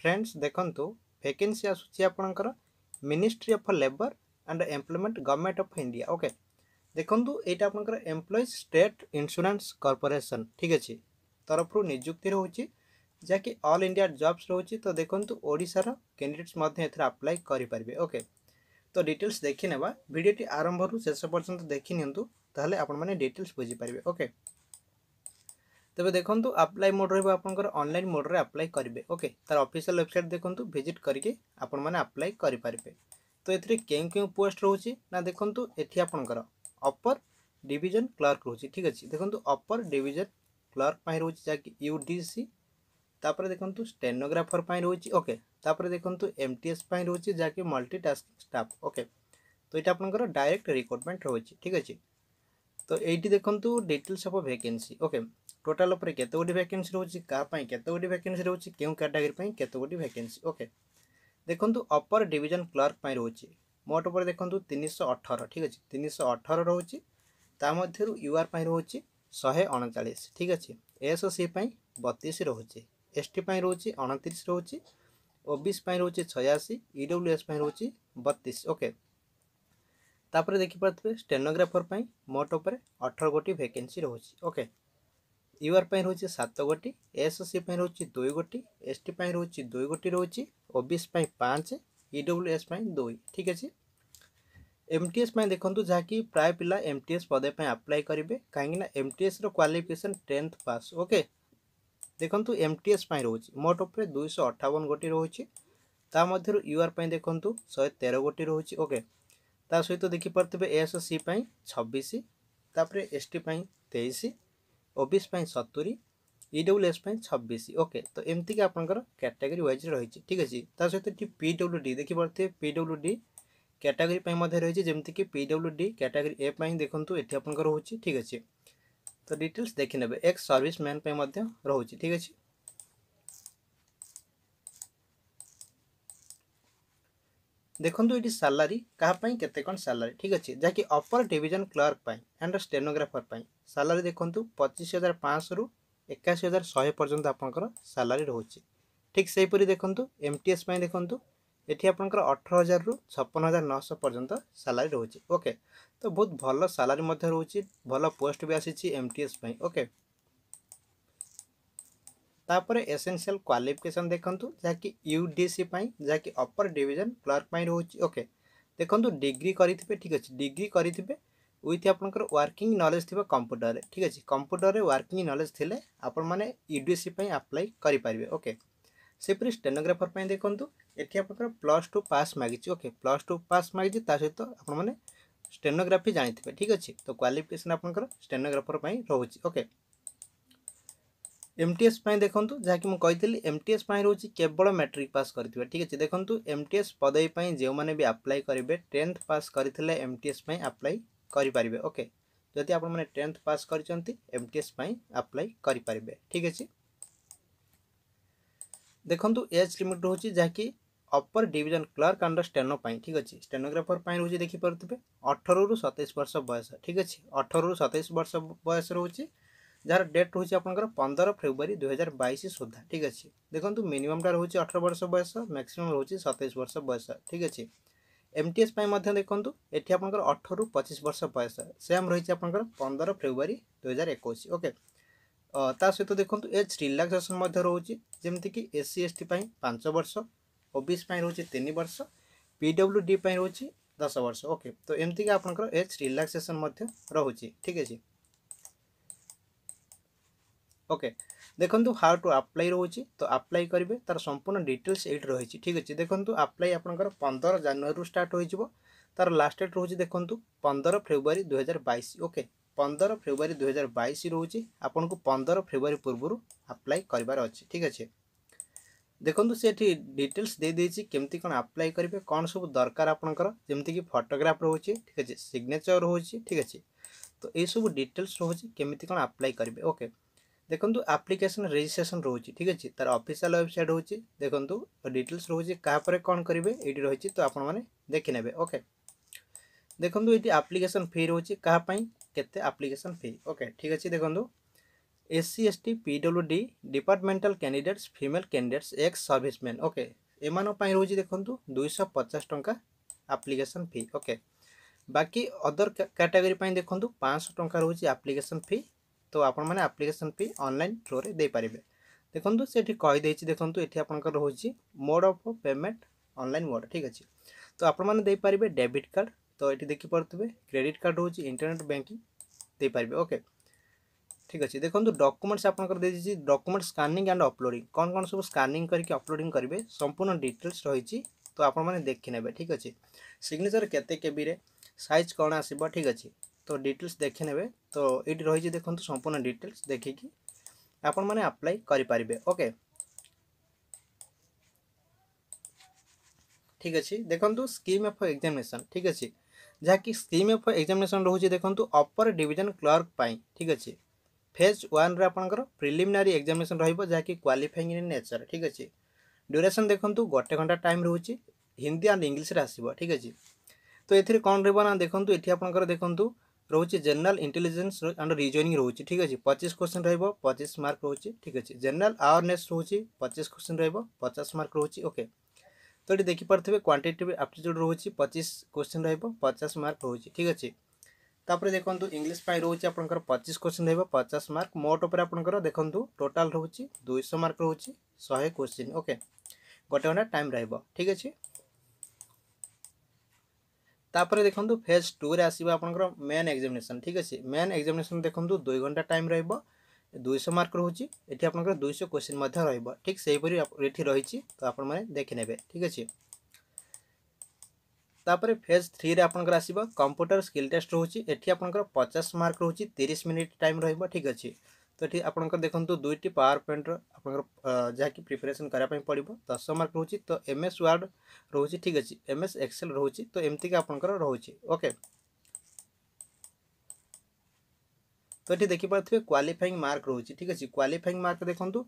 friends ଦେଖନ୍ତୁ vacancy ଆସୁଛି ଆପଣଙ୍କର ministry of labour and employment government of India okay ଦେଖନ୍ତୁ ଏଇଟା ଆପଣଙ୍କର ଏମ୍ପ୍ଲୟିଜ୍ ଷ୍ଟେଟ୍ ଇନ୍ସୁରାନ୍ସ କର୍ପୋରେସନ୍ ଠିକ୍ ଅଛି ତରଫରୁ ନିଯୁକ୍ତି ରହୁଛି ଯାହାକି ଅଲ୍ ଇଣ୍ଡିଆ ଜବ୍ସ ରହୁଛି ତ ଦେଖନ୍ତୁ ଓଡ଼ିଶାର କ୍ୟାଣ୍ଡିଡେଟ୍ସ ମଧ୍ୟ ଏଥିରେ ଆପ୍ଲାଏ କରିପାରିବେ ଓକେ ତ ଡିଟେଲ୍ସ ଦେଖିନେବା ଭିଡ଼ିଓଟି ଆରମ୍ଭରୁ ଶେଷ ପର୍ଯ୍ୟନ୍ତ ଦେଖିନିଅନ୍ତୁ ତାହେଲେ ଆପଣମାନେ ଡିଟେଲ୍ସ ବୁଝିପାରିବେ ଓକେ ତେବେ ଦେଖନ୍ତୁ ଆପ୍ଲାଏ ମୋଡ଼ ରହିବ ଆପଣଙ୍କର ଅନଲାଇନ୍ ମୋଡ଼ରେ ଆପ୍ଲାଏ କରିବେ ଓକେ ତାର ଅଫିସିଆଲ୍ ୱେବସାଇଟ୍ ଦେଖନ୍ତୁ ଭିଜିଟ୍ କରିକି ଆପଣମାନେ ଆପ୍ଲାଏ କରିପାରିବେ ତ ଏଥିରେ କେଉଁ କେଉଁ ପୋଷ୍ଟ ରହୁଛି ନା ଦେଖନ୍ତୁ ଏଠି ଆପଣଙ୍କର ଅପର ଡିଭିଜନ୍ କ୍ଲର୍କ ରହୁଛି ଠିକ୍ ଅଛି ଦେଖନ୍ତୁ ଅପର ଡିଭିଜନ୍ କ୍ଲର୍କ ପାଇଁ ରହୁଛି ଯାହାକି ୟୁ ଡି ସି ତାପରେ ଦେଖନ୍ତୁ ଷ୍ଟେନୋଗ୍ରାଫର ପାଇଁ ରହୁଛି ଓକେ ତାପରେ ଦେଖନ୍ତୁ ଏମ୍ ଟି ଏସ୍ ପାଇଁ ରହୁଛି ଯାହାକି ମଲ୍ଟି ଟାସ୍କିଂ ଷ୍ଟାଫ୍ ଓକେ ତ ଏଇଟା ଆପଣଙ୍କର ଡାଇରେକ୍ଟ ରିକ୍ରୁଟମେଣ୍ଟ ରହୁଛି ଠିକ୍ ଅଛି ତ ଏଇଠି ଦେଖନ୍ତୁ details of vacancy okay total ଉପରେ କେତେ ଗୋଟି ଭ୍ୟାକେନ୍ସି ରହୁଛି କାହା ପାଇଁ କେତେ ଗୋଟି ଭ୍ୟାକେନ୍ସି ରହୁଛି କେଉଁ କ୍ୟାଟାଗୋରୀ ପାଇଁ କେତେ ଗୋଟି ଭ୍ୟାକେନ୍ସି ଓକେ ଦେଖନ୍ତୁ ଅପର ଡିଭିଜନ୍ କ୍ଲର୍କ ପାଇଁ ରହୁଛି ମୋଟ ଉପରେ ଦେଖନ୍ତୁ ତିନିଶହ ଅଠର ଠିକ୍ ଅଛି ତିନିଶହ ଅଠର ରହୁଛି ତା ମଧ୍ୟରୁ ୟୁଆର୍ ପାଇଁ ରହୁଛି ଶହେ ଅଣଚାଳିଶ ଠିକ୍ ଅଛି ଏସ୍ ସି ପାଇଁ ବତିଶ ରହୁଛି ଏସ୍ଟି ପାଇଁ ରହୁଛି ଅଣତିରିଶ ରହୁଛି ଓବିସି ପାଇଁ ରହୁଛି ଛୟାଅଶୀ ଇଡବ୍ଲ୍ୟୁଏସ୍ ପାଇଁ ରହୁଛି ବତିଶ ଓକେ ତାପରେ ଦେଖିପାରୁଥିବେ ଷ୍ଟେନୋଗ୍ରାଫର ପାଇଁ ମୋଟ ଉପରେ ଅଠର ଗୋଟି ଭ୍ୟାକେନ୍ସି ରହୁଛି ଓକେ ୟୁଆର୍ ପାଇଁ ରହୁଛି ସାତ ଗୋଟି ଏସ୍ ସି ପାଇଁ ରହୁଛି ଦୁଇ ଗୋଟି ଏସ୍ ଟି ପାଇଁ ରହୁଛି ଦୁଇ ଗୋଟି ରହୁଛି ଓ ବି ଏସ୍ ପାଇଁ ପାଞ୍ଚ ଇ ଡବ୍ଲ୍ୟୁ ଏସ୍ ପାଇଁ ଦୁଇ ଠିକ୍ ଅଛି ଏମ୍ ଟି ଏସ୍ ପାଇଁ ଦେଖନ୍ତୁ ଯାହାକି ପ୍ରାୟ ପିଲା ଏମ୍ ଟି ଏସ୍ ପଦେ ପାଇଁ ଆପ୍ଲାଏ କରିବେ କାହିଁକିନା ଏମ୍ ଟି ଏସ୍ର କ୍ୱାଲିଫିକେସନ୍ ଟେନ୍ଥ ପାସ୍ ଓକେ ଦେଖନ୍ତୁ ଏମ୍ ଟି ଏସ୍ ପାଇଁ ରହୁଛି ମୋଟ ଉପରେ ଦୁଇଶହ ଅଠାବନ ଗୋଟି ରହୁଛି ତା ମଧ୍ୟରୁ ୟୁ ଆର୍ ପାଇଁ ଦେଖନ୍ତୁ ଶହେ ତେର ଗୋଟି ରହୁଛି ଓକେ ତା ସହିତ ଦେଖିପାରୁଥିବେ ଏସ୍ ସି ପାଇଁ ଛବିଶ ତାପରେ ଏସ୍ ଟି ପାଇଁ ତେଇଶ ଓବିସି ପାଇଁ ସତୁରି ଇଡବ୍ଲ୍ୟୁ ଏସ୍ ପାଇଁ ଛବିଶ ଓକେ ତ ଏମିତିକି ଆପଣଙ୍କର କ୍ୟାଟାଗୋରୀ ୱାଇଜ୍ରେ ରହିଛି ଠିକ୍ ଅଛି ତା ସହିତ ଏଠି ପି ଡବ୍ଲ୍ୟୁ ଡି ଦେଖିପାରୁଥିବେ ପି ଡବ୍ଲ୍ୟୁ ଡି କ୍ୟାଟାଗୋରୀ ପାଇଁ ମଧ୍ୟ ରହିଛି ଯେମିତିକି P W D category A ପାଇଁ ଦେଖନ୍ତୁ ଏଠି ଆପଣଙ୍କର ରହୁଛି ଠିକ୍ ଅଛି ତ ଡିଟେଲ୍ସ ଦେଖିନେବେ ଏକ୍ସ ସର୍ଭିସ ମ୍ୟାନ୍ ପାଇଁ ମଧ୍ୟ ରହୁଛି ଠିକ୍ ଅଛି ଦେଖନ୍ତୁ ଏଠି ସାଲାରୀ କାହା ପାଇଁ କେତେ କ'ଣ ସାଲାରୀ ଠିକ୍ ଅଛି ଯାହାକି ଅପର ଡିଭିଜନ୍ କ୍ଲର୍କ ପାଇଁ ଆଣ୍ଡ ଷ୍ଟେନୋଗ୍ରାଫର ପାଇଁ ସାଲାରୀ ଦେଖନ୍ତୁ ପଚିଶ ହଜାର ପାଞ୍ଚଶହରୁ ଏକାଅଶୀ ହଜାର ଶହେ ପର୍ଯ୍ୟନ୍ତ ଆପଣଙ୍କର ସାଲାରୀ ରହୁଛି ଠିକ୍ ସେହିପରି ଦେଖନ୍ତୁ ଏମ୍ ଟି ଏସ୍ ପାଇଁ ଦେଖନ୍ତୁ ଏଠି ଆପଣଙ୍କର ଅଠର ହଜାରରୁ ଛପନ ହଜାର ନଅଶହ ପର୍ଯ୍ୟନ୍ତ ସାଲାରୀ ରହୁଛି ଓକେ ତ ବହୁତ ଭଲ ସାଲାରୀ ମଧ୍ୟ ରହୁଛି ଭଲ ପୋଷ୍ଟ ବି ଆସିଛି ଏମ୍ ଟି ଏସ୍ ପାଇଁ ଓକେ ତାପରେ ଏସେନ୍ସିଆଲ କ୍ୱାଲିଫିକେସନ୍ ଦେଖନ୍ତୁ ଯାହାକି ୟୁ ଡି ସି ପାଇଁ ଯାହାକି ଅପର ଡିଭିଜନ୍ କ୍ଲର୍କ ପାଇଁ ରହୁଛି ଓକେ ଦେଖନ୍ତୁ ଡିଗ୍ରୀ କରିଥିବେ ଠିକ୍ ଅଛି ଡିଗ୍ରୀ କରିଥିବେ ୱିଥ୍ ଆପଣଙ୍କର ୱାର୍କିଂ ନଲେଜ୍ ଥିବ କମ୍ପ୍ୟୁଟରରେ ଠିକ୍ ଅଛି କମ୍ପ୍ୟୁଟରରେ ୱାର୍କିଂ ନଲେଜ୍ ଥିଲେ ଆପଣମାନେ ୟୁ ଡି ସି ପାଇଁ ଆପ୍ଲାଏ କରିପାରିବେ ଓକେ ସେପରି ଷ୍ଟେନୋଗ୍ରାଫର ପାଇଁ ଦେଖନ୍ତୁ ଏଠି ଆପଣଙ୍କର ପ୍ଲସ୍ ଟୁ ପାସ୍ ମାଗିଛି ଓକେ ପ୍ଲସ୍ ଟୁ ପାସ୍ ମାଗିଛି ତା ସହିତ ଆପଣମାନେ ଷ୍ଟେନୋଗ୍ରାଫି ଜାଣିଥିବେ ଠିକ୍ ଅଛି ତ କ୍ୱାଲିଫିକେସନ୍ ଆପଣଙ୍କର ଷ୍ଟେନୋଗ୍ରାଫର ପାଇଁ ରହୁଛି ଓକେ एम एमटीएस देखु जहाँकि टी एस रोच केवल मैट्रिक पास करेंगे ठीक अच्छे देखो टी एस पदवीपाई जो मैंने भी आप्लाय करेंगे टेन्थ पास करते एस आप्लाय करेंगे ओके जदि आप टेन्थ पास एस आप्लाय करेंगे ठीक अच्छे देखो एज लिमिट रोच जहाँकि upper division clerk under steno ठीक अच्छे स्टेनोग्राफर पर देखिपे अठर रु सतैश वर्ष बयस ठीक अच्छे अठर रु सतैश वर्ष बयस रोचे যার ডেট রয়েছে আপনার পনেরো ফেব্রুয়ারি দুই হাজার বাইশ সুদ্ধা ঠিক আছে দেখুন মিনিমমটা রয়েছে অঠর বর্ষ বয়স ম্যাক্সিমম রয়েছে সতেইশ বর্ষ বয়স ঠিক আছে এমটিএস মধ্যে দেখুন এটি আপনার অঠর পঁচিশ বর্ষ বয়স সেম রয়েছে আপনার পনেরো ফেব্রুয়ারি দুই হাজার একুশ ওকে তা সহ দেখুন এজ রিলাক্সেসন মধ্যে রয়েছে যেমিকি এসসি এসটি পাঁচ বর্ষ ওবিসি রয়েছে তিন বর্ষ পিডব্লু ডি রয়েছে দশ বর্ষ ওকে তো এমতিকি আপনার এজ রিলাক্সেসন রয়েছে ঠিক আছে ওকে দেখন্তু হাউ টু আপ্লাই রয়েছে তো আপ্লাই করবে তার সম্পূর্ণ ডিটেলস এইটি রয়েছে ঠিক আছে দেখন্তু আপ্লাই আপনার পনেরো জানুয়ারি স্টার্ট হয়ে যাব তার লাস্ট ডেট রয়েছে দেখন্তু পনেরো ফেব্রুয়ারি দুই হাজার বাইশ ওকে পনেরো ফেব্রুয়ারি দুই হাজার বাইশ রয়েছে আপনার পনেরো ফেব্রুয়ারি পূর্বর আপ্লাই করবার অছে ঠিক আছে দেখুন সেটি ডিটেলস দিয়ে দিয়েছি কেমতি কোণ আপ্লাই করবে কোণ সব দরকার আপনার যেমিকি ফটোগ্রাফ রয়েছে ঠিক আছে সিগনেচর রয়েছে ঠিক আছে তো এইসব ডিটেলস রয়েছে কেমিতি কোণ আপ্লাই করবে ওকে ଦେଖନ୍ତୁ ଆପ୍ଲିକେସନ୍ ରେଜିଷ୍ଟ୍ରେସନ୍ ରହୁଛି ଠିକ୍ ଅଛି ତା'ର ଅଫିସିଆଲ୍ ୱେବସାଇଟ୍ ରହୁଛି ଦେଖନ୍ତୁ ଡିଟେଲ୍ସ ରହୁଛି କାହାପରେ କ'ଣ କରିବେ ଏଇଠି ରହିଛି ତ ଆପଣମାନେ ଦେଖିନେବେ ଓକେ ଦେଖନ୍ତୁ ଏଇଠି ଆପ୍ଲିକେସନ୍ ଫି ରହୁଛି କାହା ପାଇଁ କେତେ ଆପ୍ଲିକେସନ୍ ଫି ଓକେ ଠିକ୍ ଅଛି ଦେଖନ୍ତୁ S C S T P W D departmental candidates female candidates ex serviceman okay ଏମାନଙ୍କ ପାଇଁ ରହୁଛି ଦେଖନ୍ତୁ ଦୁଇଶହ ପଚାଶ ଟଙ୍କା ଆପ୍ଲିକେସନ୍ ଫି ଓକେ ବାକି ଅଦର କ୍ୟାଟାଗୋରୀ ପାଇଁ ଦେଖନ୍ତୁ ପାଞ୍ଚଶହ ଟଙ୍କା ରହୁଛି ଆପ୍ଲିକେସନ୍ ଫି ତ ଆପଣମାନେ ଆପ୍ଲିକେସନ୍ ଫି ଅନଲାଇନ୍ ଥ୍ରୁରେ ଦେଇପାରିବେ ଦେଖନ୍ତୁ ସେଠି କହିଦେଇଛି ଦେଖନ୍ତୁ ଏଠି ଆପଣଙ୍କର ରହୁଛି ମୋଡ଼ ଅଫ୍ ପେମେଣ୍ଟ ଅନଲାଇନ୍ ମୋଡ଼ ଠିକ୍ ଅଛି ତ ଆପଣମାନେ ଦେଇପାରିବେ ଡେବିଟ୍ କାର୍ଡ଼ ତ ଏଠି ଦେଖିପାରୁଥିବେ କ୍ରେଡ଼ିଟ୍ କାର୍ଡ଼ ରହୁଛି ଇଣ୍ଟରନେଟ୍ ବ୍ୟାଙ୍କିଂ ଦେଇପାରିବେ ଓକେ ঠিক আছে দেখুন ডকুমেন্টস আপনার দিয়েছি ডকুমেন্ট স্কানিং অ্যান্ড অপলোডিং কোণ কোণ সব স্কানিং করি অপলোডিং করবে সম্পূর্ণ ডিটেলস রয়েছে তো আপনার দেখি নেবে ঠিক আছে সিগনেচর কেতে কেবিরে সাইজ কোণ আসব ঠিক আছে তো ଡିଟେଲ୍ସ ଦେଖିନେବେ ତ ଏଇଠି ରହିଛି ଦେଖନ୍ତୁ ସମ୍ପୂର୍ଣ୍ଣ ଡିଟେଲ୍ସ ଦେଖିକି ଆପଣମାନେ ଆପ୍ଲାଏ କରିପାରିବେ ଓକେ ঠিক আছে দেখন্তু স্কিম অফ এক্সামিনেসন ঠিক আছে যাকি স্কিম অফ এক্সামিনেসন রয়েছে দেখন্তু অপর ডিভিজন ক্লর্ক পাই ঠিক আছে ফেজ ওয়ানরে আপনার প্রিলিমিনারি এক্সামিনেসন রহব যাকি কোয়ালিফাইং ইন নেচর ঠিক আছে ড্যুরেসন দেখন্তু গোটে ঘন্টা টাইম রয়েছে হিন্দি আন্ড ইংলিশে আসব ঠিক আছে তো এর কম রহব না দেখুন এটি আপনার দেখুন रोचे जनरल इंटेलिजेंस एंड रिजोनिंग रोचे ठीक अच्छे पचिश क्वेश्चन रोज पचिश मार्क रोच ठीक अच्छे जेनराल आवेरनेस रोचे पचिश क्वेश्चन रोज पचास मार्क रोज ओके तो ये देखिपे क्वांटेटिव आप्टिट्यूड रोच पचिश क्वेश्चन रोज पचास मार्क रोच ठीक अच्छे तापर देखो इंग्लीश रोचे आप पचिश क्वेश्चन रोज पचास मार्क मोट पर आप देखो टोटाल रोचे दुईश मार्क रोज शहे क्वेश्चन ओके गोटे घंटा टाइम ठीक अच्छे ତାପରେ ଦେଖନ୍ତୁ ଫେଜ୍ ଟୁରେ ଆସିବ ଆପଣଙ୍କର ମେନ୍ ଏକ୍ଜାମିନେସନ୍ ଠିକ୍ ଅଛି ମେନ୍ ଏକ୍ଜାମିନେସନ୍ ଦେଖନ୍ତୁ ଦୁଇ ଘଣ୍ଟା ଟାଇମ୍ ରହିବ ଦୁଇଶହ ମାର୍କ ରହୁଛି ଏଠି ଆପଣଙ୍କର ଦୁଇଶହ କୋଶ୍ଚିନ୍ ମଧ୍ୟ ରହିବ ଠିକ୍ ସେହିପରି ଏଠି ରହିଛି ତ ଆପଣମାନେ ଦେଖିନେବେ ଠିକ୍ ଅଛି ତାପରେ ଫେଜ୍ ଥ୍ରୀରେ ଆପଣଙ୍କର ଆସିବ କମ୍ପ୍ୟୁଟର ସ୍କିଲ୍ ଟେଷ୍ଟ ରହୁଛି ଏଠି ଆପଣଙ୍କର ପଚାଶ ମାର୍କ ରହୁଛି ତିରିଶ ମିନିଟ୍ ଟାଇମ୍ ରହିବ ଠିକ୍ ଅଛି तो ये आप देखो दुईट पावर पॉइंट रहाँकि प्रिपेरेसन करापी पड़ो दस मार्क रोचे तो एम एस वार्ड रोचे ठीक अच्छे एम एस एक्सएल रोचे तो एमती आप रोचे ओके तो ये देखिपे क्वाफाइंग मार्क रोचे ठीक अच्छे क्वाफाइंग मार्क देखो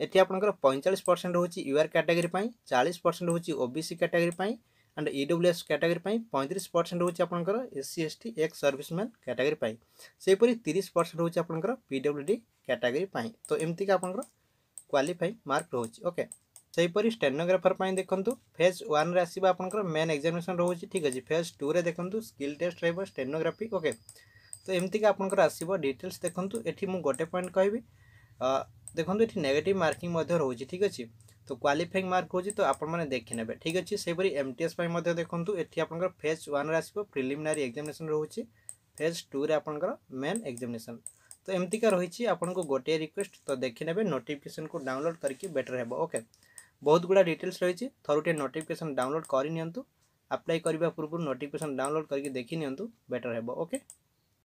ये आप पैंचाश परसेंट रोचे युआर कैटेगरी चालीस परसेंट रोचे ओबीसी कैटेगरी અને ए डब्ल्यू एस કેટેગરી પર 35% હોચે આપણકો એ સી એ S T ex serviceman category પર સેઈ પર 30% હોચે આપણકો P W D category પર તો એમતી કે આપણકો ક્વોલિફાઈ માર્ક હોચે ઓકે સેઈ પર સ્ટેનોગ્રાફર પર દેખંતુ ફેઝ 1 રાસીબા આપણકો મેન એક્ઝામિનેશન હોચે ઠીક અછી ફેઝ 2 રે દેખંતુ સ્કિલ ટેસ્ટ રેબો સ્ટેનોગ્રાફી ઓકે તો એમતી કે આપણકો આસીબો ડિટેલ્સ દેખંતુ એઠી મુ ગોટે પોઈન્ટ કહીબી અ દેખંતુ એઠી નેગેટિવ માર્કિંગ મધર હોચે ઠીક અછી তো କ୍ୱାଲିଫାଇଂ ମାର୍କ ହେଉଛି ତ ଆପଣମାନେ ଦେଖିନେବେ ଠିକ୍ ଅଛି ସେହିପରି ଏମ୍ ଟି ଏସ୍ ପାଇଁ ମଧ୍ୟ ଦେଖନ୍ତୁ ଏଠି ଆପଣଙ୍କର ଫେଜ୍ ୱାନ୍ରେ ଆସିବ ପ୍ରିଲିମିନାରୀ ଏକ୍ଜାମିନେସନ୍ ରହୁଛି ଫେଜ୍ ଟୁରେ ଆପଣଙ୍କର ମେନ୍ ଏକ୍ଜାମିନେସନ୍ ତ ଏମିତିକା ରହିଛି ଆପଣଙ୍କୁ ଗୋଟିଏ ରିକ୍ୱେଷ୍ଟ ତ ଦେଖିନେବେ ନୋଟିଫିକେସନ୍କୁ ଡାଉନଲୋଡ଼୍ କରିକି ବେଟର୍ ହେବ ଓକେ ବହୁତ ଗୁଡ଼ା ଡିଟେଲ୍ସ ରହିଛି ଥରୁଟିଏ ନୋଟିଫିକେସନ୍ ଡାଉନଲୋଡ଼୍ କରିନିଅନ୍ତୁ ଆପ୍ଲାଏ କରିବା ପୂର୍ବରୁ ନୋଟିଫିକେସନ୍ ଡାଉନଲୋଡ଼୍ କରିକି ଦେଖିନିଅନ୍ତୁ ବେଟର୍ ହେବ ଓକେ